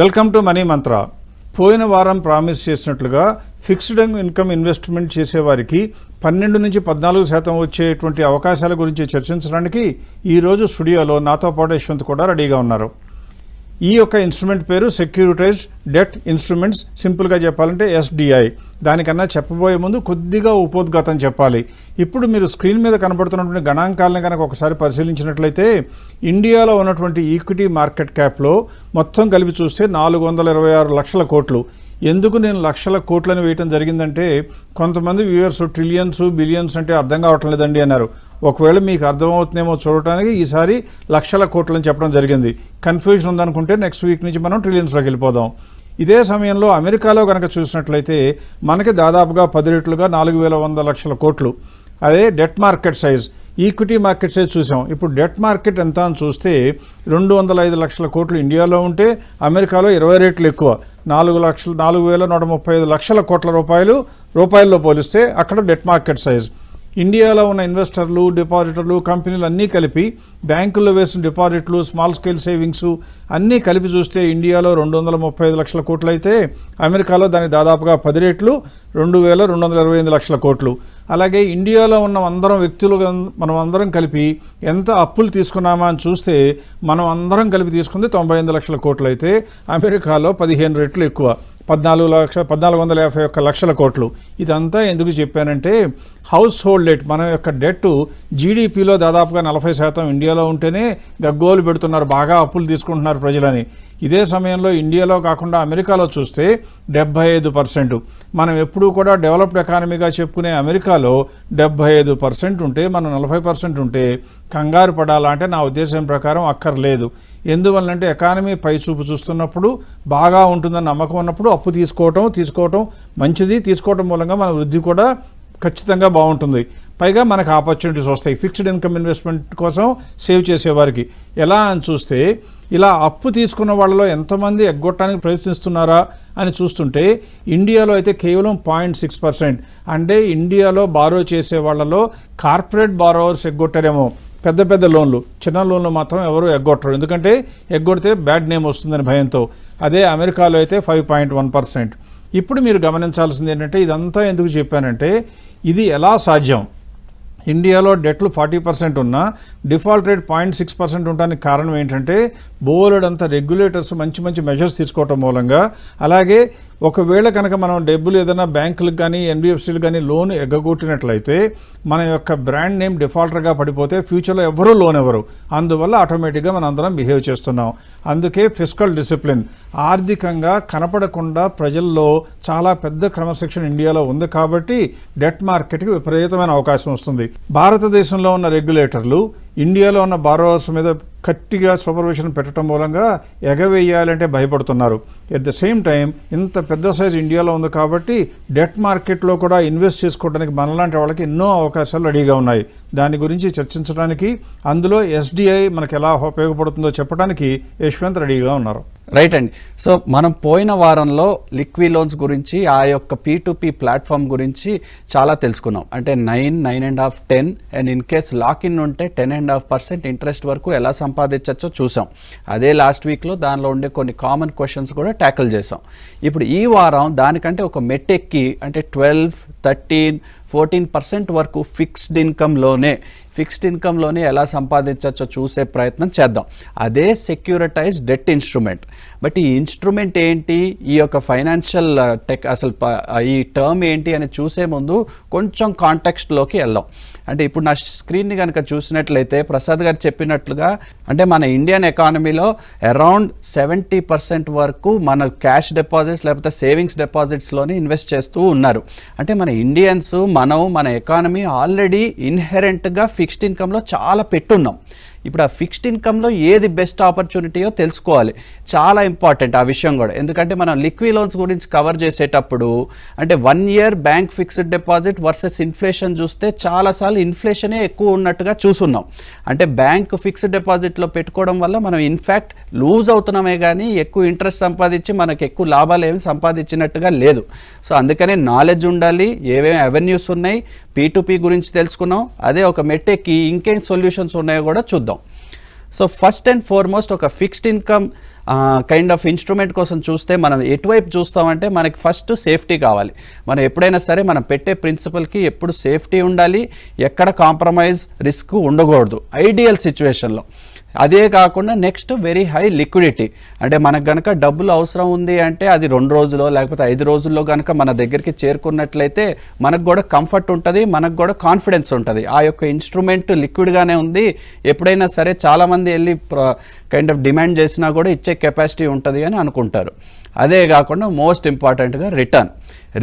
welcome to money మంత్ర పోయిన వారం ప్రామిస్ చేసినట్లుగా ఫిక్స్డ్ ఇన్కమ్ ఇన్వెస్ట్మెంట్ చేసేవారికి పన్నెండు నుంచి పద్నాలుగు శాతం వచ్చేటువంటి అవకాశాల గురించి చర్చించడానికి ఈరోజు స్టూడియోలో నాతో పాటు యశ్వంత్ కూడా రెడీగా ఉన్నారు ఈ యొక్క ఇన్స్ట్రుమెంట్ పేరు సెక్యూరిటైజ్ డెట్ ఇన్స్ట్రుమెంట్స్ సింపుల్గా చెప్పాలంటే ఎస్డిఐ దానికన్నా చెప్పబోయే ముందు కొద్దిగా ఉపోద్ఘాతం చెప్పాలి ఇప్పుడు మీరు స్క్రీన్ మీద కనబడుతున్నటువంటి గణాంకాలను కనుక ఒకసారి పరిశీలించినట్లయితే ఇండియాలో ఉన్నటువంటి ఈక్విటీ మార్కెట్ క్యాప్లో మొత్తం కలిపి చూస్తే నాలుగు వందల ఇరవై ఆరు లక్షల కోట్లు ఎందుకు నేను లక్షల కోట్లను వేయటం జరిగిందంటే కొంతమంది వ్యూవర్స్ ట్రిలియన్స్ బిలియన్స్ అంటే అర్థం కావటం లేదండి అన్నారు ఒకవేళ మీకు అర్థమవుతుందేమో చూడటానికి ఈసారి లక్షల కోట్లని చెప్పడం జరిగింది కన్ఫ్యూజన్ ఉందనుకుంటే నెక్స్ట్ వీక్ నుంచి మనం ట్రిలియన్స్లోకి వెళ్ళిపోదాం ఇదే సమయంలో అమెరికాలో కనుక చూసినట్లయితే మనకి దాదాపుగా పది రెట్లుగా నాలుగు వేల వంద లక్షల కోట్లు అదే డెట్ మార్కెట్ సైజ్ ఈక్విటీ మార్కెట్సే చూసాం ఇప్పుడు డెట్ మార్కెట్ ఎంత అని చూస్తే రెండు వందల ఐదు లక్షల కోట్లు ఇండియాలో ఉంటే అమెరికాలో ఇరవై రేట్లు ఎక్కువ నాలుగు లక్షలు నాలుగు వేల నూట ముప్పై ఐదు లక్షల కోట్ల రూపాయలు రూపాయల్లో పోలిస్తే అక్కడ డెట్ మార్కెట్ సైజ్ ఇండియాలో ఉన్న ఇన్వెస్టర్లు డిపాజిటర్లు కంపెనీలు అన్నీ కలిపి బ్యాంకుల్లో వేసిన డిపాజిట్లు స్మాల్ స్కేల్ సేవింగ్స్ అన్నీ కలిపి చూస్తే ఇండియాలో రెండు వందల ముప్పై ఐదు లక్షల కోట్లు అయితే అమెరికాలో దానికి దాదాపుగా పది రేట్లు రెండు వేల రెండు వందల ఇరవై ఐదు లక్షల కోట్లు అలాగే ఇండియాలో ఉన్న అందరం వ్యక్తులు మనం అందరం కలిపి ఎంత అప్పులు తీసుకున్నామా అని చూస్తే మనం అందరం కలిపి తీసుకుంది తొంభై ఎనిమిది లక్షల కోట్లు అయితే అమెరికాలో పదిహేను రెట్లు ఎక్కువ పద్నాలుగు లక్ష పద్నాలుగు వందల యాభై ఒక్క లక్షల కోట్లు ఇదంతా ఎందుకు చెప్పానంటే హౌస్ హోల్డ్ డెట్ మన యొక్క డెట్ జీడిపిలో దాదాపుగా నలభై శాతం ఇండియాలో ఉంటేనే గగ్గోలు పెడుతున్నారు బాగా అప్పులు తీసుకుంటున్నారు ప్రజలని ఇదే సమయంలో ఇండియాలో కాకుండా అమెరికాలో చూస్తే డెబ్బై ఐదు పర్సెంట్ మనం ఎప్పుడూ కూడా డెవలప్డ్ ఎకానమీగా చెప్పుకునే అమెరికాలో డెబ్బై ఐదు పర్సెంట్ ఉంటే మనం నలభై పర్సెంట్ ఉంటే కంగారు పడాలంటే నా ఉద్దేశం ప్రకారం అక్కర్లేదు ఎందువల్లంటే ఎకానమీ పై చూపు చూస్తున్నప్పుడు బాగా ఉంటుందని నమ్మకం ఉన్నప్పుడు అప్పు తీసుకోవటం తీసుకోవటం మంచిది తీసుకోవటం మూలంగా మన వృద్ధి కూడా ఖచ్చితంగా బాగుంటుంది పైగా మనకు ఆపర్చునిటీస్ వస్తాయి ఫిక్స్డ్ ఇన్కమ్ ఇన్వెస్ట్మెంట్ కోసం సేవ్ చేసేవారికి ఎలా అని చూస్తే ఇలా అప్పు తీసుకున్న వాళ్ళలో ఎంతమంది ఎగ్గొట్టడానికి ప్రయత్నిస్తున్నారా అని చూస్తుంటే ఇండియాలో అయితే కేవలం పాయింట్ సిక్స్ పర్సెంట్ అంటే ఇండియాలో బారో చేసే వాళ్ళలో కార్పొరేట్ బారోవర్స్ ఎగ్గొట్టారేమో పెద్ద పెద్ద లోన్లు చిన్న లోన్లు మాత్రం ఎవరు ఎగ్గొట్టరు ఎందుకంటే ఎగ్గొడితే బ్యాడ్ నేమ్ వస్తుందని భయంతో అదే అమెరికాలో అయితే ఫైవ్ పాయింట్ వన్ పర్సెంట్ ఇప్పుడు మీరు గమనించాల్సింది ఏంటంటే ఇదంతా ఎందుకు చెప్పానంటే ఇది ఎలా సాధ్యం ఇండియాలో డెట్లు ఫార్టీ పర్సెంట్ ఉన్నా default rate point six percent ఉండడానికి కారణం ఏంటంటే బోలెడ్ అంతా రెగ్యులేటర్స్ మంచి మంచి మెజర్స్ తీసుకోవటం మూలంగా అలాగే ఒకవేళ కనుక మనం డబ్బులు ఏదైనా బ్యాంకులకు కానీ ఎన్బిఎఫ్సీలు కానీ లోన్ ఎగ్గొట్టినట్లయితే మన యొక్క బ్రాండ్ నేమ్ డిఫాల్టర్గా పడిపోతే ఫ్యూచర్లో ఎవరు లోన్ ఎవరు అందువల్ల ఆటోమేటిక్గా మనం అందరం బిహేవ్ చేస్తున్నాం అందుకే ఫిజికల్ డిసిప్లిన్ ఆర్థికంగా కనపడకుండా ప్రజల్లో చాలా పెద్ద క్రమశిక్షణ ఇండియాలో ఉంది కాబట్టి డెట్ మార్కెట్కి విపరీతమైన అవకాశం వస్తుంది భారతదేశంలో ఉన్న రెగ్యులేటర్లు ఇండియాలో ఉన్న బారోస్ మీద గట్టిగా సూపర్విషన్ పెట్టడం మూలంగా ఎగవేయాలంటే భయపడుతున్నారు ఎట్ ద సేమ్ టైం ఇంత పెద్ద సైజ్ ఇండియాలో ఉంది కాబట్టి డెట్ మార్కెట్లో కూడా ఇన్వెస్ట్ చేసుకోవడానికి మనలాంటి వాళ్ళకి ఎన్నో అవకాశాలు రెడీగా ఉన్నాయి దాని గురించి చర్చించడానికి అందులో ఎస్డిఐ మనకు ఎలా ఉపయోగపడుతుందో చెప్పడానికి యశ్వంత్ రెడీగా ఉన్నారు రైట్ అండి సో మనం పోయిన వారంలో లిక్వి లోన్స్ గురించి ఆ యొక్క పీ ప్లాట్ఫామ్ గురించి చాలా తెలుసుకున్నాం అంటే nine nine and half ten and in case lock in ఉంటే ten and half percent interest వరకు ఎలా సంపాదించవచ్చో చూసాం అదే లాస్ట్ వీక్లో దానిలో ఉండే కొన్ని కామన్ క్వశ్చన్స్ కూడా ట్యాకిల్ చేసాం ఇప్పుడు ఈ వారం దానికంటే ఒక మెట్టెక్కి అంటే ట్వెల్వ్ థర్టీన్ ఫోర్టీన్ పర్సెంట్ వరకు ఫిక్స్డ్ ఇన్కంలోనే ఫిక్స్డ్ ఇన్కంలోనే ఎలా సంపాదించవచ్చో చూసే ప్రయత్నం చేద్దాం అదే సెక్యూరిటైజ్ డెట్ ఇన్స్ట్రుమెంట్ బట్ ఈ ఇన్స్ట్రుమెంట్ ఏంటి ఈ యొక్క ఫైనాన్షియల్ టెక్ అసలు ఈ టర్మ్ ఏంటి అని చూసే ముందు కొంచెం కాంటెక్స్ట్లోకి వెళ్దాం అంటే ఇప్పుడు నా స్క్రీన్ని కనుక చూసినట్లయితే ప్రసాద్ గారు చెప్పినట్లుగా అంటే మన ఇండియన్ ఎకానమీలో అరౌండ్ సెవెంటీ పర్సెంట్ వరకు మన క్యాష్ డిపాజిట్స్ లేకపోతే సేవింగ్స్ డిపాజిట్స్లోనే ఇన్వెస్ట్ చేస్తూ ఉన్నారు అంటే మన ఇండియన్స్ మనం మన ఎకానమీ ఆల్రెడీ ఇన్హెరెంట్గా ఫిక్స్డ్ ఇన్కంలో చాలా పెట్టున్నాం ఇప్పుడు ఆ ఫిక్స్డ్ ఇన్కమ్లో ఏది బెస్ట్ ఆపర్చునిటీయో తెలుసుకోవాలి చాలా ఇంపార్టెంట్ ఆ విషయం కూడా ఎందుకంటే మనం లిక్విడ్ లోన్స్ గురించి కవర్ చేసేటప్పుడు అంటే one year bank fixed deposit versus inflation చూస్తే చాలాసార్లు ఇన్ఫ్లేషనే ఎక్కువ ఉన్నట్టుగా చూసున్నాం అంటే బ్యాంక్ ఫిక్స్డ్ డిపాజిట్లో పెట్టుకోవడం వల్ల మనం ఇన్ఫ్యాక్ట్ లూజ్ అవుతున్నామే కానీ ఎక్కువ ఇంట్రెస్ట్ సంపాదించి మనకు ఎక్కువ లాభాలు ఏమి సంపాదించినట్టుగా లేదు సో అందుకనే నాలెడ్జ్ ఉండాలి ఏమేమి అవెన్యూస్ ఉన్నాయి పీటుపీ గురించి తెలుసుకున్నాం అదే ఒక మెట్టెక్కి ఇంకేం సొల్యూషన్స్ ఉన్నాయో కూడా చూద్దాం సో ఫస్ట్ అండ్ ఫార్మోస్ట్ ఒక fixed income kind of instrument కోసం చూస్తే మనం ఎటువైపు చూస్తామంటే మనకి ఫస్ట్ సేఫ్టీ కావాలి మనం ఎప్పుడైనా సరే మనం పెట్టే ప్రిన్సిపల్కి ఎప్పుడు సేఫ్టీ ఉండాలి ఎక్కడ కాంప్రమైజ్ రిస్క్ ఉండకూడదు ఐడియల్ సిచ్యువేషన్లో అదే కాకుండా నెక్స్ట్ వెరీ హై లిక్విడిటీ అంటే మనకు గనక డబ్బులు అవసరం ఉంది అంటే అది రెండు రోజుల్లో లేకపోతే ఐదు రోజుల్లో కనుక మన దగ్గరికి చేరుకున్నట్లయితే మనకు కూడా కంఫర్ట్ ఉంటుంది మనకు కూడా కాన్ఫిడెన్స్ ఉంటుంది ఆ యొక్క ఇన్స్ట్రుమెంట్ లిక్విడ్గానే ఉంది ఎప్పుడైనా సరే చాలామంది వెళ్ళి కైండ్ ఆఫ్ డిమాండ్ చేసినా కూడా ఇచ్చే కెపాసిటీ ఉంటుంది అని అనుకుంటారు అదే కాకుండా మోస్ట్ ఇంపార్టెంట్గా రిటర్న్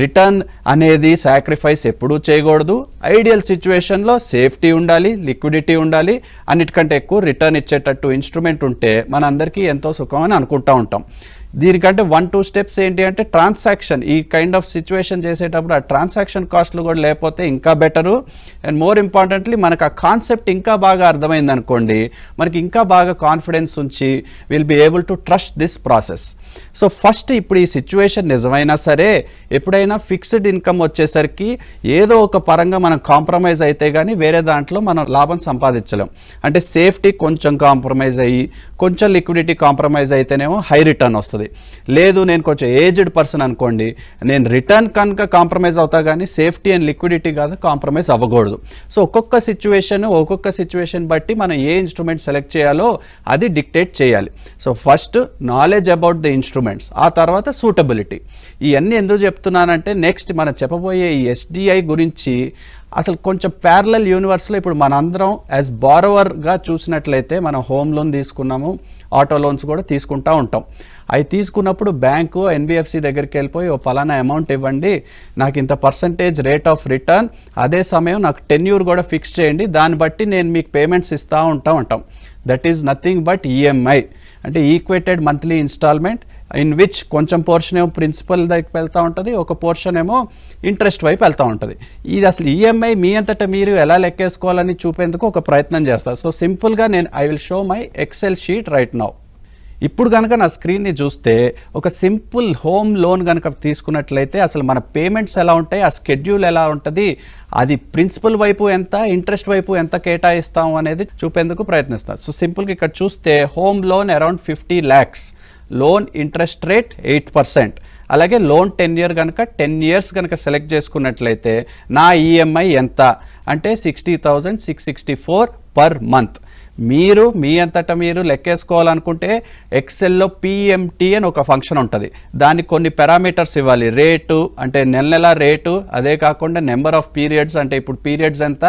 రిటర్న్ అనేది సాక్రిఫైస్ ఎప్పుడూ చేయకూడదు ఐడియల్ సిచ్యువేషన్లో సేఫ్టీ ఉండాలి లిక్విడిటీ ఉండాలి అన్నిటికంటే ఎక్కువ రిటర్న్ ఇచ్చేటట్టు ఇన్స్ట్రుమెంట్ ఉంటే మనందరికీ ఎంతో సుఖం అని అనుకుంటూ ఉంటాం దీనికంటే వన్ టూ స్టెప్స్ ఏంటి అంటే ట్రాన్సాక్షన్ ఈ కైండ్ ఆఫ్ సిచ్యువేషన్ చేసేటప్పుడు ఆ ట్రాన్సాక్షన్ కాస్ట్లు కూడా లేకపోతే ఇంకా బెటరు అండ్ మోర్ ఇంపార్టెంట్లీ మనకు ఆ కాన్సెప్ట్ ఇంకా బాగా అర్థమైంది అనుకోండి మనకి ఇంకా బాగా కాన్ఫిడెన్స్ ఉంచి will be able to trust this process so first ఇప్పుడు ఈ సిచ్యువేషన్ నిజమైనా సరే ఎప్పుడైనా ఫిక్స్డ్ ఇన్కమ్ వచ్చేసరికి ఏదో ఒక పరంగా మనం కాంప్రమైజ్ అయితే కానీ వేరే దాంట్లో మనం లాభం సంపాదించలేం అంటే సేఫ్టీ కొంచెం కాంప్రమైజ్ అయ్యి కొంచెం లిక్విడిటీ కాంప్రమైజ్ అయితేనేమో హై రిటర్న్ వస్తుంది ఉంటుంది లేదు నేను కొంచెం ఏజ్డ్ పర్సన్ అనుకోండి నేను రిటర్న్ కనుక కాంప్రమైజ్ అవుతా కానీ సేఫ్టీ అండ్ లిక్విడిటీ కాదు కాంప్రమైజ్ అవ్వకూడదు సో ఒక్కొక్క సిచ్యువేషన్ ఒక్కొక్క సిచ్యువేషన్ బట్టి మనం ఏ ఇన్స్ట్రుమెంట్ సెలెక్ట్ చేయాలో అది డిక్టేట్ చేయాలి so first knowledge about the instruments ఆ తర్వాత సూటబిలిటీ ఇవన్నీ ఎందుకు చెప్తున్నానంటే నెక్స్ట్ మనం చెప్పబోయే ఈ ఎస్డిఐ గురించి అసలు కొంచెం ప్యారలల్ యూనివర్స్లో ఇప్పుడు మనందరం యాజ్ బారోవర్గా చూసినట్లయితే మనం హోమ్ లోన్ తీసుకున్నాము ఆటో లోన్స్ కూడా తీసుకుంటూ ఉంటాం అవి తీసుకున్నప్పుడు బ్యాంకు ఎన్బిఎఫ్సి దగ్గరికి వెళ్ళిపోయి ఓ పలానా అమౌంట్ ఇవ్వండి నాకు ఇంత పర్సంటేజ్ రేట్ ఆఫ్ రిటర్న్ అదే సమయం నాకు టెన్యూర్ కూడా ఫిక్స్ చేయండి దాన్ని బట్టి నేను మీకు పేమెంట్స్ ఇస్తూ ఉంటా ఉంటాం that is nothing but EMI అంటే equated monthly instalment in which కొంచెం పోర్షన్ ఏమో ప్రిన్సిపల్ దగ్గరికి వెళ్తూ ఉంటుంది ఒక పోర్షన్ ఏమో ఇంట్రెస్ట్ వైపు వెళ్తూ ఉంటుంది ఇది అసలు ఈఎంఐ e మీ అంతటా మీరు ఎలా లెక్కేసుకోవాలని చూపేందుకు ఒక ప్రయత్నం చేస్తారు సో సింపుల్గా నేను I will show my Excel sheet right now ఇప్పుడు కనుక నా స్క్రీన్ని చూస్తే ఒక సింపుల్ హోమ్ లోన్ కనుక తీసుకున్నట్లయితే అసలు మన పేమెంట్స్ ఎలా ఉంటాయి ఆ స్కెడ్యూల్ ఎలా ఉంటుంది అది ప్రిన్సిపల్ వైపు ఎంత ఇంట్రెస్ట్ వైపు ఎంత కేటాయిస్తాం అనేది చూపేందుకు ప్రయత్నిస్తాం సో సింపుల్గా ఇక్కడ చూస్తే home loan around fifty lakhs loan interest rate eight percent అలాగే లోన్ టెన్ ఇయర్ కనుక టెన్ ఇయర్స్ కనుక సెలెక్ట్ చేసుకున్నట్లయితే నా ఈఎంఐ ఎంత అంటే sixty thousand six sixty four per month మీరు మీ అంతటా మీరు లెక్కేసుకోవాలనుకుంటే ఎక్సెల్లో పిఎంటీ అని ఒక ఫంక్షన్ ఉంటుంది దానికి కొన్ని పారామీటర్స్ ఇవ్వాలి రేటు అంటే నెల నెల రేటు అదే కాకుండా నెంబర్ ఆఫ్ పీరియడ్స్ అంటే ఇప్పుడు పీరియడ్స్ ఎంత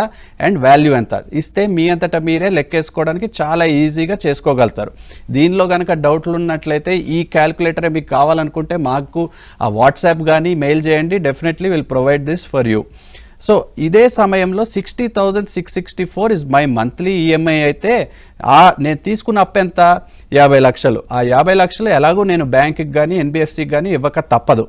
అండ్ వాల్యూ ఎంత ఇస్తే మీ అంతటా మీరే లెక్కేసుకోవడానికి చాలా ఈజీగా చేసుకోగలుగుతారు దీనిలో కనుక డౌట్లు ఉన్నట్లయితే ఈ క్యాల్కులేటరే మీకు కావాలనుకుంటే మాకు ఆ వాట్సాప్ కానీ మెయిల్ చేయండి definitely will provide this for you so ఇదే సమయంలో sixty thousand six sixty four is my monthly EMI అయితే ఆ నేను తీసుకున్న అప్పు ఎంత యాభై లక్షలు ఆ యాభై లక్షలు ఎలాగో నేను బ్యాంకుకి కానీ ఎన్బిఎఫ్సికి కానీ ఇవ్వక తప్పదు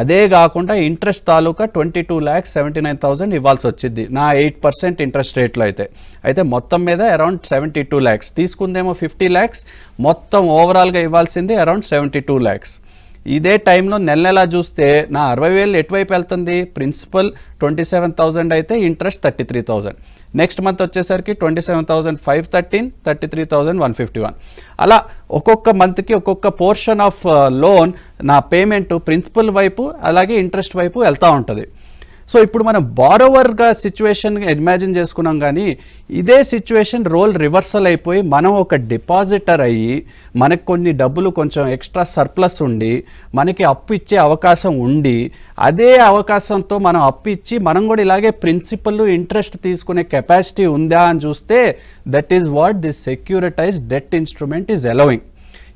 అదే కాకుండా ఇంట్రెస్ట్ తాలూకా twenty two lakhs seventy nine thousand ఇవ్వాల్సి వచ్చింది నా ఎయిట్ పర్సెంట్ ఇంట్రెస్ట్ రేట్లో అయితే అయితే మొత్తం మీద అరౌండ్ సెవెంటీ టూ ల్యాక్స్ తీసుకుందేమో ఫిఫ్టీ ల్యాక్స్ మొత్తం ఓవరాల్గా ఇవ్వాల్సింది అరౌండ్ సెవెంటీ టూ ల్యాక్స్ ఇదే టైంలో నెల నెలా చూస్తే నా అరవై వేలు ఎటువైపు వెళ్తుంది ప్రిన్సిపల్ ట్వంటీ సెవెన్ థౌసండ్ అయితే interest thirty three thousand next month వచ్చేసరికి twenty seven thousand five thirteen thirty three thousand one fifty one అలా ఒక్కొక్క మంత్కి ఒక్కొక్క పోర్షన్ ఆఫ్ uh, లోన్ నా పేమెంట్ ప్రిన్సిపల్ వైపు అలాగే ఇంట్రెస్ట్ వైపు వెళ్తూ ఉంటుంది సో ఇప్పుడు మనం బారోవర్గా సిచ్యువేషన్ ఇమాజిన్ చేసుకున్నాం కానీ ఇదే సిచ్యువేషన్ రోల్ రివర్సల్ అయిపోయి మనం ఒక డిపాజిటర్ అయ్యి మనకు కొన్ని డబ్బులు కొంచెం ఎక్స్ట్రా సర్ప్లస్ ఉండి మనకి అప్పు ఇచ్చే అవకాశం ఉండి అదే అవకాశంతో మనం అప్పు ఇచ్చి మనం కూడా ఇలాగే ప్రిన్సిపల్ ఇంట్రెస్ట్ తీసుకునే కెపాసిటీ ఉందా అని చూస్తే that is what this securitise debt instrument is allowing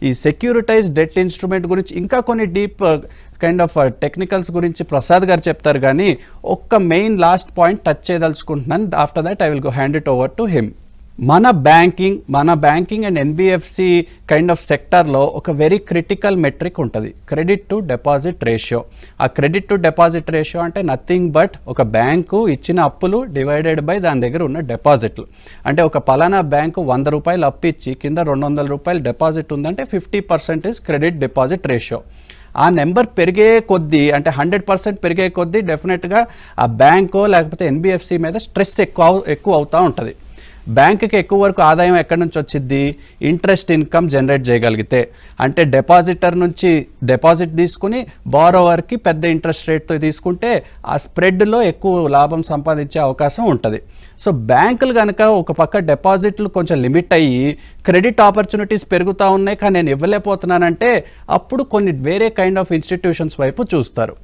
ఈ సెక్యూరిటైజ్ డెట్ ఇన్స్ట్రుమెంట్ గురించి ఇంకా కొన్ని డీప్ కైండ్ ఆఫ్ టెక్నికల్స్ గురించి ప్రసాద్ గారు చెప్తారు కానీ ఒక్క మెయిన్ లాస్ట్ పాయింట్ టచ్ చేయదలుచుకుంటున్నాను after that I will go hand it over to him మన బ్యాంకింగ్ మన banking and NBFC kind of సెక్టర్లో ఒక వెరీ క్రిటికల్ మెట్రిక్ ఉంటుంది క్రెడిట్ టు డిపాజిట్ రేషియో ఆ క్రెడిట్ టు డిపాజిట్ రేషియో అంటే nothing but ఒక bank ఇచ్చిన అప్పులు డివైడెడ్ బై దాని దగ్గర ఉన్న డిపాజిట్లు అంటే ఒక పలానా బ్యాంకు వంద రూపాయలు అప్పు ఇచ్చి కింద రెండు వందల రూపాయలు డిపాజిట్ ఉందంటే fifty percent is credit deposit ratio ఆ నెంబర్ పెరిగే కొద్దీ అంటే హండ్రెడ్ పర్సెంట్ పెరిగే కొద్దీ డెఫినెట్గా ఆ బ్యాంకో లేకపోతే ఎన్బిఎఫ్సి మీద స్ట్రెస్ ఎక్కువ ఎక్కువ అవుతూ ఉంటుంది బ్యాంకుకి ఎక్కువ వరకు ఆదాయం ఎక్కడి నుంచి వచ్చింది ఇంట్రెస్ట్ ఇన్కమ్ జనరేట్ చేయగలిగితే అంటే డిపాజిటర్ నుంచి డిపాజిట్ తీసుకుని బారోవర్కి పెద్ద ఇంట్రెస్ట్ రేట్తో తీసుకుంటే ఆ స్ప్రెడ్లో ఎక్కువ లాభం సంపాదించే అవకాశం ఉంటుంది సో బ్యాంకులు కనుక ఒక పక్క డిపాజిట్లు కొంచెం లిమిట్ అయ్యి క్రెడిట్ ఆపర్చునిటీస్ పెరుగుతూ ఉన్నాయి కానీ నేను ఇవ్వలేకపోతున్నానంటే అప్పుడు కొన్ని వేరే కైండ్ ఆఫ్ ఇన్స్టిట్యూషన్స్ వైపు చూస్తారు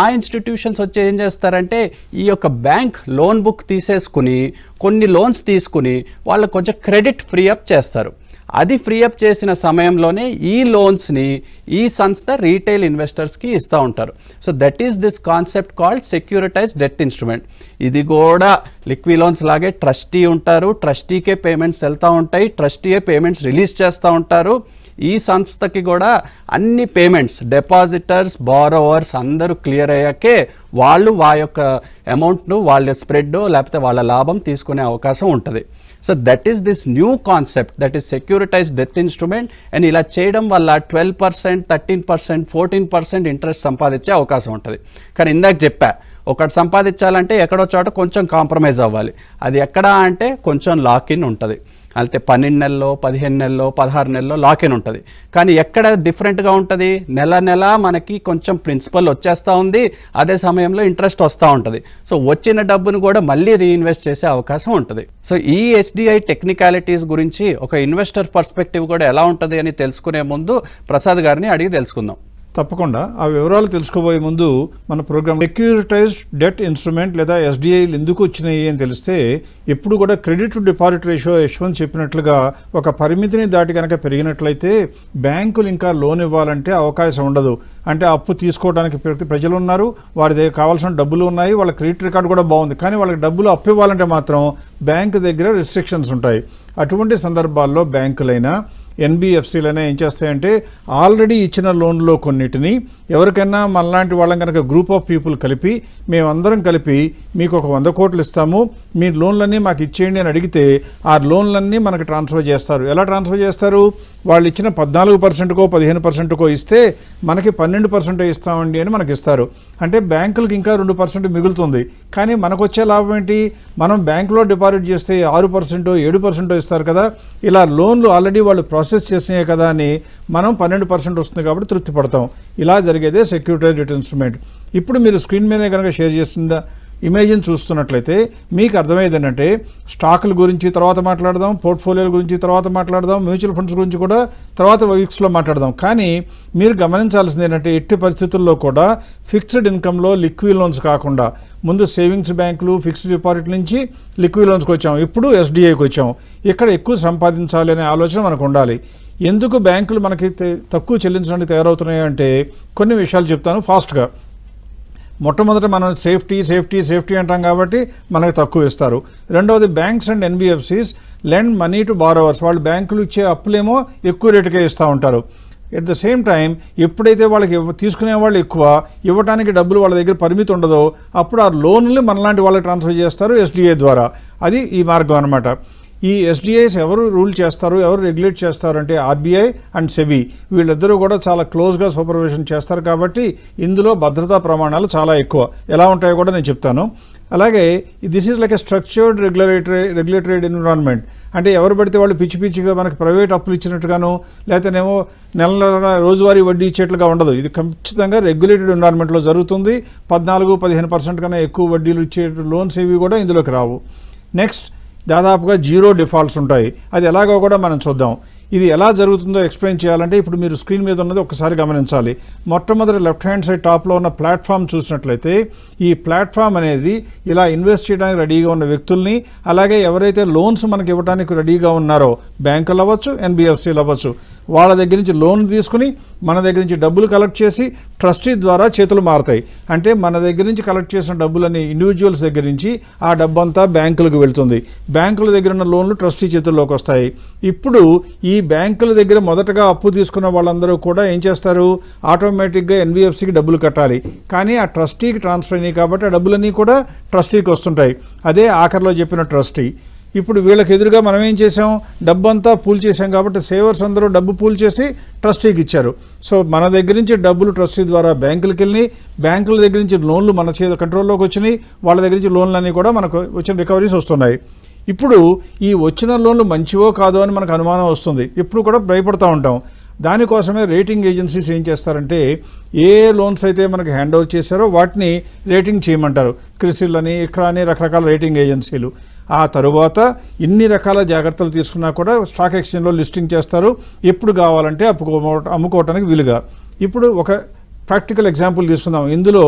ఆ ఇన్స్టిట్యూషన్స్ వచ్చి ఏం చేస్తారంటే ఈ యొక్క బ్యాంక్ లోన్ బుక్ తీసేసుకుని కొన్ని లోన్స్ తీసుకుని వాళ్ళకు కొంచెం క్రెడిట్ ఫ్రీ అప్ చేస్తారు అది ఫ్రీ అప్ చేసిన సమయంలోనే ఈ లోన్స్ని ఈ సంస్థ రీటైల్ ఇన్వెస్టర్స్కి ఇస్తూ ఉంటారు so that is this concept called securitise debt instrument ఇది కూడా లిక్విడ్ లోన్స్ లాగే ట్రస్టీ ఉంటారు ట్రస్టీకే పేమెంట్స్ వెళ్తూ ఉంటాయి ట్రస్టీయే పేమెంట్స్ రిలీజ్ చేస్తూ ఉంటారు ఈ సంస్థకి కూడా అన్ని పేమెంట్స్ డిపాజిటర్స్ బారోవర్స్ అందరూ క్లియర్ అయ్యాకే వాళ్ళు వా యొక్క అమౌంట్ను వాళ్ళ స్ప్రెడ్ లేకపోతే వాళ్ళ లాభం తీసుకునే అవకాశం ఉంటుంది so that is this new concept that is securitise debt instrument and ఇలా చేయడం వల్ల twelve percent thirteen percent fourteen percent interest సంపాదించే అవకాశం ఉంటుంది కానీ ఇందాక చెప్పా ఒకటి సంపాదించాలంటే ఎక్కడో చోట కొంచెం కాంప్రమైజ్ అవ్వాలి అది ఎక్కడా అంటే కొంచెం లాక్ ఇన్ ఉంటుంది అయితే పన్నెండు నెలలో పదిహేను నెలలో పదహారు నెలలో లాకిన్ ఉంటుంది కానీ ఎక్కడ డిఫరెంట్గా ఉంటుంది నెల నెల మనకి కొంచెం ప్రిన్సిపల్ వచ్చేస్తూ ఉంది అదే సమయంలో ఇంట్రెస్ట్ వస్తూ ఉంటుంది సో వచ్చిన డబ్బును కూడా మళ్ళీ రీఇన్వెస్ట్ చేసే అవకాశం ఉంటుంది సో ఈ ఎస్డిఐ టెక్నికాలిటీస్ గురించి ఒక ఇన్వెస్టర్ పర్స్పెక్టివ్ కూడా ఎలా ఉంటుంది అని తెలుసుకునే ముందు ప్రసాద్ గారిని అడిగి తెలుసుకుందాం తప్పకుండా ఆ వివరాలు తెలుసుకోబోయే ముందు మన ప్రోగ్రామ్ సెక్యూరిటైజ్డ్ డెట్ ఇన్స్ట్రుమెంట్ లేదా ఎస్డిఐలు ఎందుకు వచ్చినాయి అని తెలిస్తే ఎప్పుడు కూడా credit to deposit ratio Yashwant చెప్పినట్లుగా ఒక పరిమితిని దాటి కనుక పెరిగినట్లయితే బ్యాంకులు ఇంకా లోన్ ఇవ్వాలంటే అవకాశం ఉండదు అంటే అప్పు తీసుకోవడానికి ప్రజలు ఉన్నారు వారి దగ్గర కావాల్సిన డబ్బులు ఉన్నాయి వాళ్ళ క్రెడిట్ రికార్డు కూడా బాగుంది కానీ వాళ్ళకి డబ్బులు అప్పు ఇవ్వాలంటే మాత్రం బ్యాంకు దగ్గర రిస్ట్రిక్షన్స్ ఉంటాయి అటువంటి సందర్భాల్లో బ్యాంకులైనా ఎన్బిఎఫ్సీలనే ఏం చేస్తాయంటే ఆల్రెడీ ఇచ్చిన లోన్లో కొన్నిటిని ఎవరికైనా మనలాంటి వాళ్ళం కనుక గ్రూప్ ఆఫ్ పీపుల్ కలిపి మేమందరం కలిపి మీకు ఒక వంద కోట్లు ఇస్తాము మీ లోన్లన్నీ మాకు ఇచ్చేయండి అని అడిగితే ఆ లోన్లన్నీ మనకు ట్రాన్స్ఫర్ చేస్తారు ఎలా ట్రాన్స్ఫర్ చేస్తారు వాళ్ళు ఇచ్చిన పద్నాలుగు పర్సెంట్కో పదిహేను పర్సెంట్కో ఇస్తే మనకి పన్నెండు పర్సెంట్ ఇస్తామండి అని మనకి ఇస్తారు అంటే బ్యాంకులకు ఇంకా రెండు పర్సెంట్ మిగులుతుంది కానీ మనకు వచ్చే లాభం ఏంటి మనం బ్యాంకులో డిపాజిట్ చేస్తే ఆరు పర్సెంట్ ఏడు పర్సెంట్ ఇస్తారు కదా ఇలా లోన్లు ఆల్రెడీ వాళ్ళు ప్రాసెస్ చేసినాయి కదా అని మనం పన్నెండు పర్సెంట్ వస్తుంది కాబట్టి తృప్తి పడతాం ఇలా జరిగేదే సెక్యూరిటైజ్డ్ ఇన్స్ట్రుమెంట్ ఇప్పుడు మీరు స్క్రీన్ మీదే కనుక షేర్ చేస్తుందా ఇమేజ్ని చూస్తున్నట్లయితే మీకు అర్థమయ్యేది ఏంటంటే స్టాకుల గురించి తర్వాత మాట్లాడదాం పోర్ట్ఫోలియోల గురించి తర్వాత మాట్లాడదాం మ్యూచువల్ ఫండ్స్ గురించి కూడా తర్వాత వీక్స్లో మాట్లాడదాం కానీ మీరు గమనించాల్సింది ఏంటంటే ఎట్టి పరిస్థితుల్లో కూడా ఫిక్స్డ్ ఇన్కంలో లిక్విడ్ లోన్స్ కాకుండా ముందు సేవింగ్స్ బ్యాంకులు ఫిక్స్డ్ డిపాజిట్ నుంచి లిక్విడ్ లోన్స్కి వచ్చాము ఇప్పుడు ఎస్డిఐకి వచ్చాము ఇక్కడ ఎక్కువ సంపాదించాలి అనే ఆలోచన మనకు ఉండాలి ఎందుకు బ్యాంకులు మనకి తక్కువ చెల్లించడానికి తయారవుతున్నాయి అంటే కొన్ని విషయాలు చెప్తాను ఫాస్ట్గా మొట్టమొదట మనం సేఫ్టీ సేఫ్టీ సేఫ్టీ అంటాం కాబట్టి మనకు తక్కువ ఇస్తారు రెండవది banks and NBFCs lend money to borrowers వాళ్ళు బ్యాంకులు ఇచ్చే అప్పులేమో ఎక్కువ రేటుకే ఇస్తూ ఉంటారు ఎట్ ద సేమ్ టైం ఎప్పుడైతే వాళ్ళకి తీసుకునే వాళ్ళు ఎక్కువ ఇవ్వడానికి డబ్బులు వాళ్ళ దగ్గర పరిమితి ఉండదో అప్పుడు ఆ లోన్లు మనలాంటి వాళ్ళకి ట్రాన్స్ఫర్ చేస్తారు ఎస్డిఏ ద్వారా అది ఈ మార్గం అనమాట ఈ ఎస్డిఐస్ ఎవరు రూల్ చేస్తారు ఎవరు రెగ్యులేట్ చేస్తారు అంటే ఆర్బీఐ అండ్ సెబీ వీళ్ళిద్దరూ కూడా చాలా క్లోజ్గా సూపర్విజన్ చేస్తారు కాబట్టి ఇందులో భద్రతా ప్రమాణాలు చాలా ఎక్కువ ఎలా ఉంటాయో కూడా నేను చెప్తాను అలాగే this is like a structured regulatory regulatory environment అంటే ఎవరు పడితే వాళ్ళు పిచ్చి పిచ్చిగా మనకు ప్రైవేట్ అప్పులు ఇచ్చినట్టుగాను లేకపోతేనేమో నెల నెల రోజువారీ వడ్డీ ఇచ్చేట్లుగా ఉండదు ఇది ఖచ్చితంగా రెగ్యులేటెడ్ ఎన్విరాన్మెంట్లో జరుగుతుంది పద్నాలుగు పదిహేను పర్సెంట్ కన్నా ఎక్కువ వడ్డీలు ఇచ్చే లోన్స్ ఏవి కూడా ఇందులోకి రావు నెక్స్ట్ దాదాపుగా జీరో డిఫాల్ట్స్ ఉంటాయి అది ఎలాగో కూడా మనం చూద్దాం ఇది ఎలా జరుగుతుందో ఎక్స్ప్లెయిన్ చేయాలంటే ఇప్పుడు మీరు స్క్రీన్ మీద ఉన్నది ఒకసారి గమనించాలి మొట్టమొదటి లెఫ్ట్ హ్యాండ్ సైడ్ టాప్లో ఉన్న ప్లాట్ఫామ్ చూసినట్లయితే ఈ ప్లాట్ఫామ్ అనేది ఇలా ఇన్వెస్ట్ చేయడానికి రెడీగా ఉన్న వ్యక్తుల్ని అలాగే ఎవరైతే లోన్స్ మనకి ఇవ్వడానికి రెడీగా ఉన్నారో బ్యాంకులు అవ్వచ్చు ఎన్బిఎఫ్సీలు అవ్వచ్చు వాళ్ళ దగ్గర నుంచి లోన్ తీసుకుని మన దగ్గర నుంచి డబ్బులు కలెక్ట్ చేసి ట్రస్టీ ద్వారా చేతులు మారతాయి అంటే మన దగ్గర నుంచి కలెక్ట్ చేసిన డబ్బులని ఇండివిజువల్స్ దగ్గర నుంచి ఆ డబ్బు అంతా బ్యాంకులకు వెళ్తుంది బ్యాంకుల దగ్గర ఉన్న లోన్లు ట్రస్టీ చేతుల్లోకి వస్తాయి ఇప్పుడు ఈ బ్యాంకుల దగ్గర మొదటగా అప్పు తీసుకున్న వాళ్ళందరూ కూడా ఏం చేస్తారు ఆటోమేటిక్గా ఎన్బిఎఫ్సికి డబ్బులు కట్టాలి కానీ ఆ ట్రస్టీకి ట్రాన్స్ఫర్ అయినాయి కాబట్టి ఆ డబ్బులన్నీ కూడా ట్రస్టీకి వస్తుంటాయి అదే ఆఖరిలో చెప్పిన ట్రస్టీ ఇప్పుడు వీళ్ళకి ఎదురుగా మనం ఏం చేసాం డబ్బంతా పూల్ చేసాం కాబట్టి సేవర్స్ అందరూ డబ్బు పూల్ చేసి ట్రస్టీకి ఇచ్చారు సో మన దగ్గర నుంచి డబ్బులు ట్రస్టీ ద్వారా బ్యాంకులకు వెళ్ళినాయి బ్యాంకుల దగ్గర నుంచి లోన్లు మన చేత కంట్రోల్లోకి వచ్చినాయి వాళ్ళ దగ్గర నుంచి లోన్లు అన్నీ కూడా మనకు వచ్చిన రికవరీస్ వస్తున్నాయి ఇప్పుడు ఈ వచ్చిన లోన్లు మంచివో కాదో అని మనకు అనుమానం వస్తుంది ఇప్పుడు కూడా భయపడతూ ఉంటాం దానికోసమే రేటింగ్ ఏజెన్సీస్ ఏం చేస్తారంటే ఏ లోన్స్ అయితే మనకు హ్యాండ్ ఓవర్ చేశారో వాటిని రేటింగ్ చేయమంటారు క్రిసిల్ అని ఇక్రా అని రకరకాల రేటింగ్ ఏజెన్సీలు ఆ తరువాత ఇన్ని రకాల జాగ్రత్తలు తీసుకున్నా కూడా స్టాక్ ఎక్స్చేంజ్లో లిస్టింగ్ చేస్తారు ఎప్పుడు కావాలంటే అప్పుకో అమ్ముకోవటానికి వీలుగా ఇప్పుడు ఒక ప్రాక్టికల్ ఎగ్జాంపుల్ తీసుకుందాం ఇందులో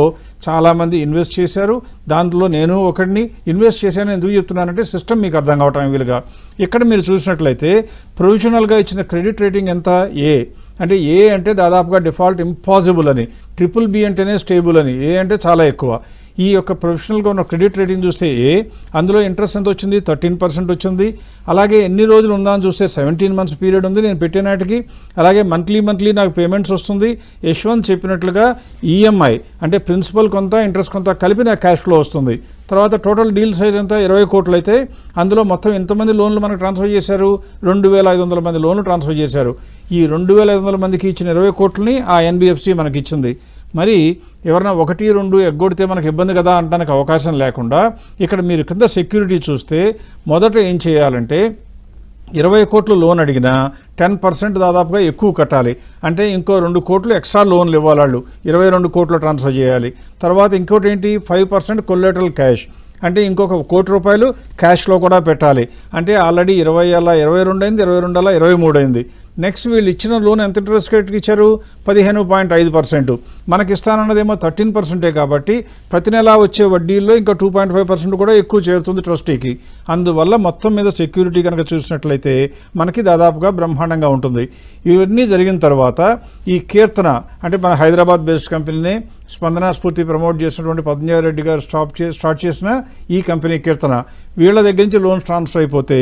చాలామంది ఇన్వెస్ట్ చేశారు దాంట్లో నేను ఒకడిని ఇన్వెస్ట్ చేశాను ఎందుకు చెప్తున్నానంటే సిస్టమ్ మీకు అర్థం కావటానికి వీలుగా ఇక్కడ మీరు చూసినట్లయితే ప్రొవిజనల్గా ఇచ్చిన క్రెడిట్ రేటింగ్ ఎంత ఏ అంటే ఏ అంటే దాదాపుగా డిఫాల్ట్ ఇంపాసిబుల్ అని ట్రిపుల్ బి అంటేనే స్టేబుల్ అని ఏ అంటే చాలా ఎక్కువ ఈ యొక్క ప్రొఫెషనల్గా ఉన్న క్రెడిట్ రేటింగ్ చూస్తే ఏ అందులో ఇంట్రెస్ట్ ఎంత వచ్చింది థర్టీన్ పర్సెంట్ వచ్చింది అలాగే ఎన్ని రోజులు ఉందా అని చూస్తే సెవెంటీన్ మంత్స్ పీరియడ్ ఉంది నేను పెట్టినాటికి అలాగే మంత్లీ మంత్లీ నాకు పేమెంట్స్ వస్తుంది యశ్వంత్ చెప్పినట్లుగా ఈఎంఐ e అంటే ప్రిన్సిపల్ కొంత ఇంట్రెస్ట్ కొంత కలిపి నాకు క్యాష్ ఫ్లో వస్తుంది తర్వాత టోటల్ డీల్ సైజ్ ఎంత ఇరవై కోట్లు అయితే అందులో మొత్తం ఎంతమంది లోన్లు మనకు ట్రాన్స్ఫర్ చేశారు రెండు వేల ఐదు వందల మంది లోన్లు ట్రాన్స్ఫర్ చేశారు ఈ రెండు వేల ఐదు వందల మందికి ఇచ్చిన ఇరవై కోట్లని ఆ ఎన్బిఎఫ్సి మనకి ఇచ్చింది మరి ఎవరైనా ఒకటి రెండు ఎగ్గొడితే మనకు ఇబ్బంది కదా అంటానికి అవకాశం లేకుండా ఇక్కడ మీరు కింద సెక్యూరిటీ చూస్తే మొదట ఏం చేయాలంటే ఇరవై కోట్లు లోన్ అడిగినా టెన్ పర్సెంట్ దాదాపుగా ఎక్కువ కట్టాలి అంటే ఇంకో రెండు కోట్లు ఎక్స్ట్రా లోన్లు ఇవ్వాలి వాళ్ళు ఇరవై రెండు కోట్లు ట్రాన్స్ఫర్ చేయాలి తర్వాత ఇంకోటి ఏంటి ఫైవ్ పర్సెంట్ కొల్లెటరల్ క్యాష్ అంటే ఇంకొక కోటి రూపాయలు క్యాష్లో కూడా పెట్టాలి అంటే ఆల్రెడీ ఇరవై అలా ఇరవై రెండు అయింది ఇరవై రెండు అలా ఇరవై మూడు అయింది నెక్స్ట్ వీళ్ళు ఇచ్చిన లోన్ ఎంత ఇంట్రెస్ట్ రేట్కి ఇచ్చారు పదిహేను పాయింట్ ఐదు పర్సెంట్ మనకి ఇస్తానన్నదేమో థర్టీన్ పర్సెంటే కాబట్టి ప్రతి నెల వచ్చే వడ్డీల్లో ఇంకా టూ పాయింట్ ఫైవ్ పర్సెంట్ కూడా ఎక్కువ చేరుతుంది ట్రస్టీకి అందువల్ల మొత్తం మీద సెక్యూరిటీ కనుక చూసినట్లయితే మనకి దాదాపుగా బ్రహ్మాండంగా ఉంటుంది ఇవన్నీ జరిగిన తర్వాత ఈ కీర్తన అంటే మన హైదరాబాద్ బేస్డ్ కంపెనీని స్పందన స్ఫూర్తి ప్రమోట్ చేసినటువంటి పద్మజారెడ్డి గారు స్టాప్ చే స్టార్ట్ చేసిన ఈ కంపెనీ కీర్తన వీళ్ళ దగ్గర నుంచి లోన్ ట్రాన్స్ఫర్ అయిపోతే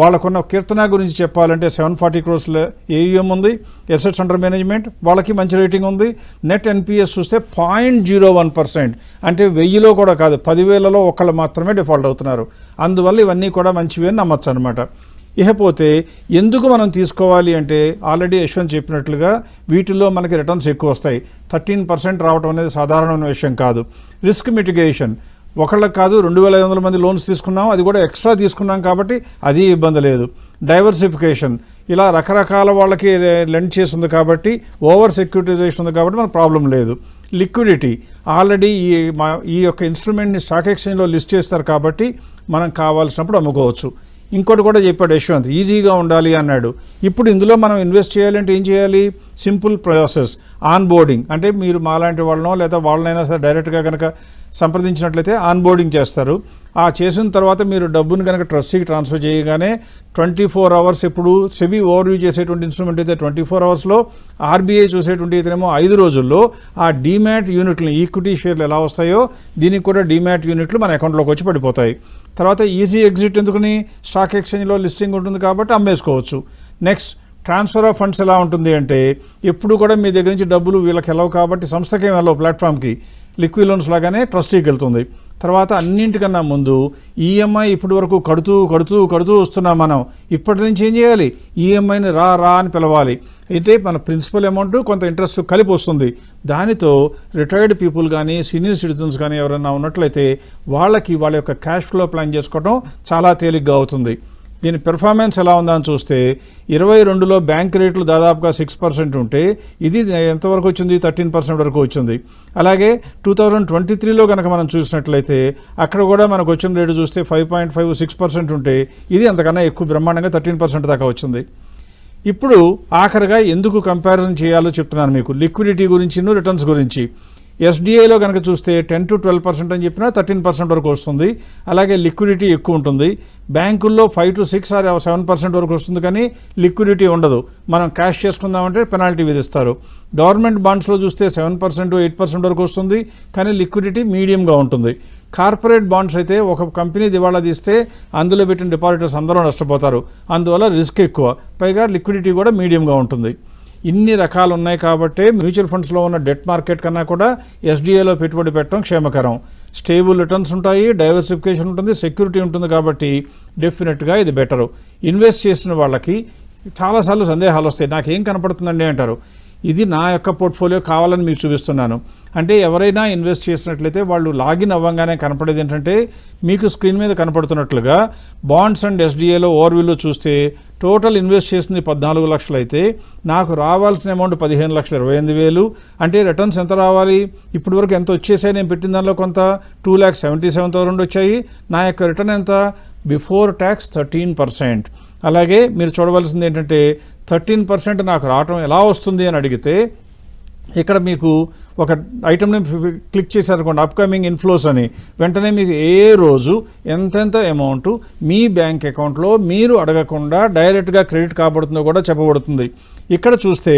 వాళ్ళకున్న కీర్తన గురించి చెప్పాలంటే సెవెన్ ఫార్టీ క్రోర్స్లో ఏఈఎం ఉంది ఎసెట్స్ అండర్ మేనేజ్మెంట్ వాళ్ళకి మంచి రేటింగ్ ఉంది నెట్ ఎన్పిఎస్ చూస్తే పాయింట్ జీరో వన్ పర్సెంట్ అంటే వెయ్యిలో కూడా కాదు పదివేలలో ఒకళ్ళు మాత్రమే డిఫాల్ట్ అవుతున్నారు అందువల్ల ఇవన్నీ కూడా మంచివి అని నమ్మచ్చు అనమాట ఇకపోతే ఎందుకు మనం తీసుకోవాలి అంటే ఆల్రెడీ యశ్వంత్ చెప్పినట్లుగా వీటిలో మనకి రిటర్న్స్ ఎక్కువ వస్తాయి థర్టీన్ పర్సెంట్ రావడం అనేది సాధారణమైన విషయం కాదు రిస్క్ మిటిగేషన్ ఒకళ్ళకి కాదు రెండు వేల ఐదు వందల మంది లోన్స్ తీసుకున్నాం అది కూడా ఎక్స్ట్రా తీసుకున్నాం కాబట్టి అది ఇబ్బంది లేదు డైవర్సిఫికేషన్ ఇలా రకరకాల వాళ్ళకి లెండ్ చేస్తుంది కాబట్టి ఓవర్ సెక్యూరిటైజేషన్ ఉంది కాబట్టి మనకు ప్రాబ్లం లేదు లిక్విడిటీ ఆల్రెడీ ఈ మా ఈ యొక్క ఇన్స్ట్రుమెంట్ని స్టాక్ ఎక్స్చేంజ్లో లిస్ట్ చేస్తారు కాబట్టి మనం కావాల్సినప్పుడు అమ్ముకోవచ్చు ఇంకోటి కూడా చెప్పాడు యశ్వంత్ ఈజీగా ఉండాలి అన్నాడు ఇప్పుడు ఇందులో మనం ఇన్వెస్ట్ చేయాలంటే ఏం చేయాలి సింపుల్ ప్రాసెస్ ఆన్ బోర్డింగ్ అంటే మీరు మాలాంటి వాళ్ళనో లేదా వాళ్ళనైనా సరే డైరెక్ట్గా కనుక సంప్రదించినట్లయితే ఆన్బోర్డింగ్ చేస్తారు ఆ చేసిన తర్వాత మీరు డబ్బును కనుక ట్రస్టీకి ట్రాన్స్ఫర్ చేయగానే ట్వంటీ ఫోర్ అవర్స్ ఎప్పుడు సెబీ ఓవర్వ్యూ చేసేటువంటి ఇన్స్ట్రుమెంట్ అయితే ట్వంటీ ఫోర్ అవర్స్లో ఆర్బీఐ చూసేటువంటి అయితేనేమో ఐదు రోజుల్లో ఆ డీమ్యాట్ యూనిట్లు ఈక్విటీ షేర్లు ఎలా వస్తాయో దీనికి కూడా డీమ్యాట్ యూనిట్లు మన అకౌంట్లోకి వచ్చి పడిపోతాయి తర్వాత ఈజీ ఎగ్జిట్ ఎందుకుని స్టాక్ ఎక్స్చేంజ్లో లిస్టింగ్ ఉంటుంది కాబట్టి అమ్మేసుకోవచ్చు నెక్స్ట్ ట్రాన్స్ఫర్ ఆఫ్ ఫండ్స్ ఎలా ఉంటుంది అంటే ఎప్పుడు కూడా మీ దగ్గర నుంచి డబ్బులు వీళ్ళకి వెళ్ళవు కాబట్టి సంస్థకి వెళ్ళవు ప్లాట్ఫామ్కి లిక్విడ్ లోన్స్ లాగానే ట్రస్టీకి వెళ్తుంది తర్వాత అన్నింటికన్నా ముందు ఈఎంఐ ఇప్పటి వరకు కడుతూ కడుతూ కడుతూ వస్తున్నాం మనం ఇప్పటి నుంచి ఏం చేయాలి ఈఎంఐని రా రా అని పిలవాలి అయితే మన ప్రిన్సిపల్ అమౌంట్ కొంత ఇంట్రెస్ట్ కలిపి వస్తుంది దానితో రిటైర్డ్ పీపుల్ కానీ సీనియర్ సిటిజన్స్ కానీ ఎవరైనా ఉన్నట్లయితే వాళ్ళకి వాళ్ళ యొక్క క్యాష్ ఫ్లో ప్లాన్ చేసుకోవడం చాలా తేలిగ్గా అవుతుంది దీని పెర్ఫార్మెన్స్ ఎలా ఉందని చూస్తే ఇరవై రెండులో బ్యాంక్ రేట్లు దాదాపుగా సిక్స్ పర్సెంట్ ఉంటే ఇది ఎంతవరకు వచ్చింది థర్టీన్ పర్సెంట్ వరకు వచ్చింది అలాగే టూ థౌజండ్ ట్వంటీ త్రీలో కనుక మనం చూసినట్లయితే అక్కడ కూడా మనకు వచ్చిన రేటు చూస్తే five point five six percent ఉంటే ఇది అంతకన్నా ఎక్కువ బ్రహ్మాండంగా థర్టీన్ పర్సెంట్ దాకా వచ్చింది ఇప్పుడు ఆఖరిగా ఎందుకు కంపారిజన్ చేయాలో చెప్తున్నాను మీకు లిక్విడిటీ గురించి రిటర్న్స్ గురించి ఎస్డిఐలో కనుక చూస్తే టెన్ టు ట్వెల్వ్ పర్సెంట్ అని చెప్పినా థర్టీన్ పర్సెంట్ వరకు వస్తుంది అలాగే లిక్విడిటీ ఎక్కువ ఉంటుంది బ్యాంకుల్లో five to six or seven percent వరకు వస్తుంది కానీ లిక్విడిటీ ఉండదు మనం క్యాష్ చేసుకుందామంటే పెనాల్టీ విధిస్తారు గవర్నమెంట్ బాండ్స్లో చూస్తే సెవెన్ పర్సెంట్ ఎయిట్ పర్సెంట్ వరకు వస్తుంది కానీ లిక్విడిటీ మీడియంగా ఉంటుంది కార్పొరేట్ బాండ్స్ అయితే ఒక కంపెనీ దివాళా తీస్తే అందులో పెట్టిన డిపాజిటర్స్ అందరూ నష్టపోతారు అందువల్ల రిస్క్ ఎక్కువ పైగా లిక్విడిటీ కూడా మీడియంగా ఉంటుంది ఇన్ని రకాలు ఉన్నాయి కాబట్టి మ్యూచువల్ ఫండ్స్లో ఉన్న డెట్ మార్కెట్ కన్నా కూడా ఎస్డిఏలో పెట్టుబడి పెట్టడం క్షేమకరం స్టేబుల్ రిటర్న్స్ ఉంటాయి డైవర్సిఫికేషన్ ఉంటుంది సెక్యూరిటీ ఉంటుంది కాబట్టి డెఫినెట్గా ఇది బెటరు ఇన్వెస్ట్ చేసిన వాళ్ళకి చాలాసార్లు సందేహాలు వస్తాయి నాకేం కనపడుతుందండి అంటారు ఇది నా యొక్క పోర్ట్ఫోలియో కావాలని మీకు చూపిస్తున్నాను అంటే ఎవరైనా ఇన్వెస్ట్ చేసినట్లయితే వాళ్ళు లాగిన్ అవ్వగానే కనపడేది ఏంటంటే మీకు స్క్రీన్ మీద కనపడుతున్నట్లుగా బాండ్స్ అండ్ ఎస్డిఏలో ఓవర్వ్యూలో చూస్తే టోటల్ ఇన్వెస్ట్ చేసింది పద్నాలుగు లక్షలు అయితే నాకు రావాల్సిన అమౌంట్ పదిహేను లక్షల ఇరవై ఎనిమిది వేలు అంటే రిటర్న్స్ ఎంత రావాలి ఇప్పటి వరకు ఎంత వచ్చేసాయి నేను పెట్టిన దానిలో కొంత two lakh seventy seven thousand వచ్చాయి నా యొక్క రిటర్న్ ఎంత బిఫోర్ ట్యాక్స్ థర్టీన్ పర్సెంట్ అలాగే మీరు చూడవలసింది ఏంటంటే థర్టీన్ పర్సెంట్ నాకు రావటం ఎలా వస్తుంది అని అడిగితే ఇక్కడ మీకు ఒక ఐటమ్ని క్లిక్ చేశారనుకోండి అప్కమింగ్ ఇన్ఫ్లోస్ అని వెంటనే మీకు ఏ రోజు ఎంతెంత అమౌంట్ మీ బ్యాంక్ అకౌంట్లో మీరు అడగకుండా డైరెక్ట్గా క్రెడిట్ కాబడుతుందో కూడా చెప్పబడుతుంది ఇక్కడ చూస్తే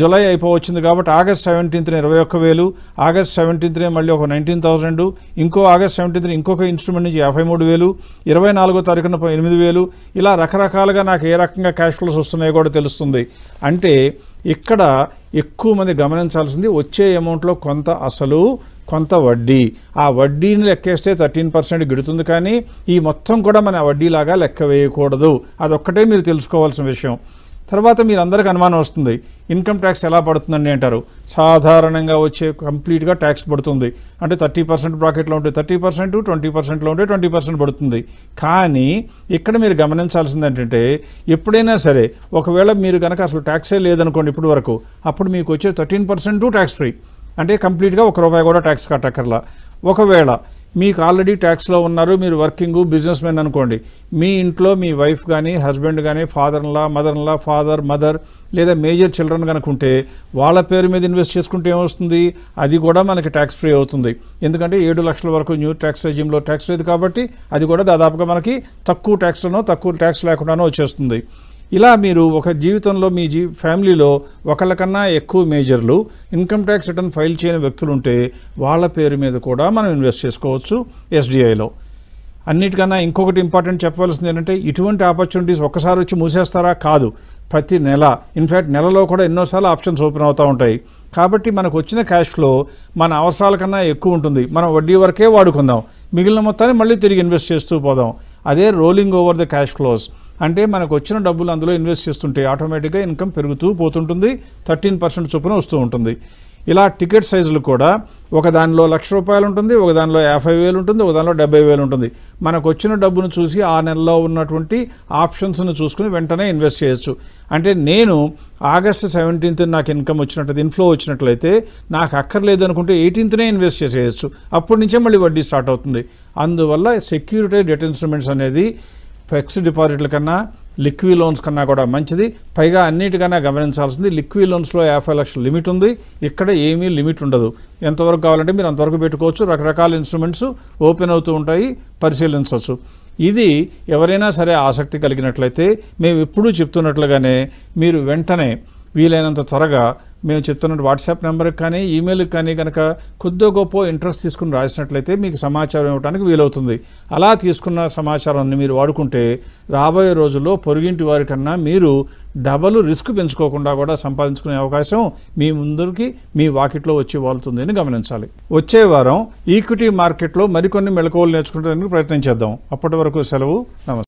జులై అయిపోవచ్చింది కాబట్టి ఆగస్ట్ సెవెంటీన్త్న ఇరవై ఒక్క వేలు ఆగస్ట్ సెవెంటీన్త్నే మళ్ళీ ఒక నైన్టీన్ థౌసండ్ ఇంకో ఆగస్ట్ సెవెంటీన్త్న ఇంకొక ఇన్స్ట్రుమెంట్ నుంచి యాభై మూడు వేలు ఇరవై నాలుగో తారీఖున ఎనిమిది వేలు ఇలా రకరకాలుగా నాకు ఏ రకంగా క్యాష్ ఫ్లోస్ వస్తున్నాయో కూడా తెలుస్తుంది అంటే ఇక్కడ ఎక్కువ మంది గమనించాల్సింది వచ్చే అమౌంట్లో కొంత అసలు కొంత వడ్డీ ఆ వడ్డీని లెక్కేస్తే థర్టీన్ పర్సెంట్ గిడుతుంది కానీ ఈ మొత్తం కూడా మన వడ్డీలాగా లెక్క వేయకూడదు అదొక్కటే మీరు తెలుసుకోవాల్సిన విషయం తర్వాత మీరు అందరికి అనుమానం వస్తుంది ఇన్కమ్ ట్యాక్స్ ఎలా పడుతుందండి అంటారు సాధారణంగా వచ్చే కంప్లీట్గా ట్యాక్స్ పడుతుంది అంటే థర్టీ పర్సెంట్ బ్రాకెట్లో ఉంటే థర్టీ పర్సెంట్ ట్వంటీ పర్సెంట్లో ఉంటే ట్వంటీ పర్సెంట్ పడుతుంది కానీ ఇక్కడ మీరు గమనించాల్సింది ఏంటంటే ఎప్పుడైనా సరే ఒకవేళ మీరు కనుక అసలు ట్యాక్సే లేదనుకోండి ఇప్పటి వరకు అప్పుడు మీకు వచ్చే థర్టీన్ పర్సెంట్ ట్యాక్స్ ఫ్రీ అంటే కంప్లీట్గా ఒక రూపాయి కూడా ట్యాక్స్ కట్టక్కర్లా ఒకవేళ మీకు ఆల్రెడీ ట్యాక్స్లో ఉన్నారు మీరు వర్కింగ్ బిజినెస్ మెన్ అనుకోండి మీ ఇంట్లో మీ వైఫ్ కానీ హస్బెండ్ కానీ father in law mother father mother లేదా మేజర్ చిల్డ్రన్ కనుక ఉంటే వాళ్ళ పేరు మీద ఇన్వెస్ట్ చేసుకుంటే ఏమొస్తుంది అది కూడా మనకి ట్యాక్స్ ఫ్రీ అవుతుంది ఎందుకంటే ఏడు లక్షల వరకు న్యూ ట్యాక్స్ రెజ్యూమ్లో ట్యాక్స్ లేదు కాబట్టి అది కూడా దాదాపుగా మనకి తక్కువ ట్యాక్స్లోనో తక్కువ ట్యాక్స్ లేకుండానో వచ్చేస్తుంది ఇలా మీరు ఒక జీవితంలో మీ జీ ఫ్యామిలీలో ఒకళ్ళకన్నా ఎక్కువ మేజర్లు ఇన్కమ్ ట్యాక్స్ రిటర్న్ ఫైల్ చేయని వ్యక్తులు ఉంటే వాళ్ళ పేరు మీద కూడా మనం ఇన్వెస్ట్ చేసుకోవచ్చు ఎస్డిఐలో అన్నిటికన్నా ఇంకొకటి ఇంపార్టెంట్ చెప్పవలసింది ఏంటంటే ఇటువంటి ఆపర్చునిటీస్ ఒక్కసారి వచ్చి మూసేస్తారా కాదు ప్రతి నెల ఇన్ఫ్యాక్ట్ నెలలో కూడా ఎన్నోసార్లు ఆప్షన్స్ ఓపెన్ అవుతూ ఉంటాయి కాబట్టి మనకు వచ్చిన క్యాష్ ఫ్లో మన అవసరాల కన్నా ఎక్కువ ఉంటుంది మనం వడ్డీ వరకే వాడుకుందాం మిగిలిన మొత్తాన్ని మళ్ళీ తిరిగి ఇన్వెస్ట్ చేస్తూ పోదాం అదే rolling over the cash flows అంటే మనకు వచ్చిన డబ్బులు అందులో ఇన్వెస్ట్ చేస్తుంటే ఆటోమేటిక్గా ఇన్కమ్ పెరుగుతూ పోతుంటుంది థర్టీన్ పర్సెంట్ చొప్పున వస్తూ ఉంటుంది ఇలా టికెట్ సైజులు కూడా ఒక దానిలో లక్ష రూపాయలు ఉంటుంది ఒక దానిలో యాభై వేలు ఉంటుంది ఒక దానిలో డెబ్బై వేలు ఉంటుంది మనకు వచ్చిన డబ్బును చూసి ఆ నెలలో ఉన్నటువంటి ఆప్షన్స్ను చూసుకుని వెంటనే ఇన్వెస్ట్ చేయొచ్చు అంటే నేను ఆగస్ట్ సెవెంటీన్త్ నాకు ఇన్కమ్ వచ్చినట్టు ఇన్ఫ్లో వచ్చినట్లయితే నాకు అక్కర్లేదు అనుకుంటే ఎయిటీన్త్నే ఇన్వెస్ట్ చేసేయచ్చు అప్పటి నుంచే మళ్ళీ వడ్డీ స్టార్ట్ అవుతుంది అందువల్ల సెక్యూరిటీ డెట్ ఇన్స్ట్రుమెంట్స్ అనేది ఫిక్స్డ్ డిపాజిట్ల కన్నా లిక్విడ్ లోన్స్ కన్నా కూడా మంచిది పైగా అన్నిటికన్నా గమనించాల్సింది లిక్విడ్ లోన్స్లో యాభై లక్షల లిమిట్ ఉంది ఇక్కడ ఏమీ లిమిట్ ఉండదు ఎంతవరకు కావాలంటే మీరు అంతవరకు పెట్టుకోవచ్చు రకరకాల ఇన్స్ట్రుమెంట్స్ ఓపెన్ అవుతూ ఉంటాయి పరిశీలించవచ్చు ఇది ఎవరైనా సరే ఆసక్తి కలిగినట్లయితే మేము ఎప్పుడూ చెప్తున్నట్లుగానే మీరు వెంటనే వీలైనంత త్వరగా మేము చెప్తున్నట్టు వాట్సాప్ నెంబర్కి కానీ ఈమెయిల్కి కానీ కనుక కొద్దో గొప్ప ఇంట్రెస్ట్ తీసుకుని రాసినట్లయితే మీకు సమాచారం ఇవ్వడానికి వీలవుతుంది అలా తీసుకున్న సమాచారాన్ని మీరు వాడుకుంటే రాబోయే రోజుల్లో పొరుగింటి వారికన్నా మీరు డబల్ రిస్క్ పెంచుకోకుండా కూడా సంపాదించుకునే అవకాశం మీ ముందరికి మీ వాకిట్లో వచ్చి వాలుతుంది అని గమనించాలి వచ్చే వారం ఈక్విటీ మార్కెట్లో మరికొన్ని మెళకువలు నేర్చుకుంటానికి ప్రయత్నం చేద్దాం అప్పటి వరకు సెలవు నమస్తే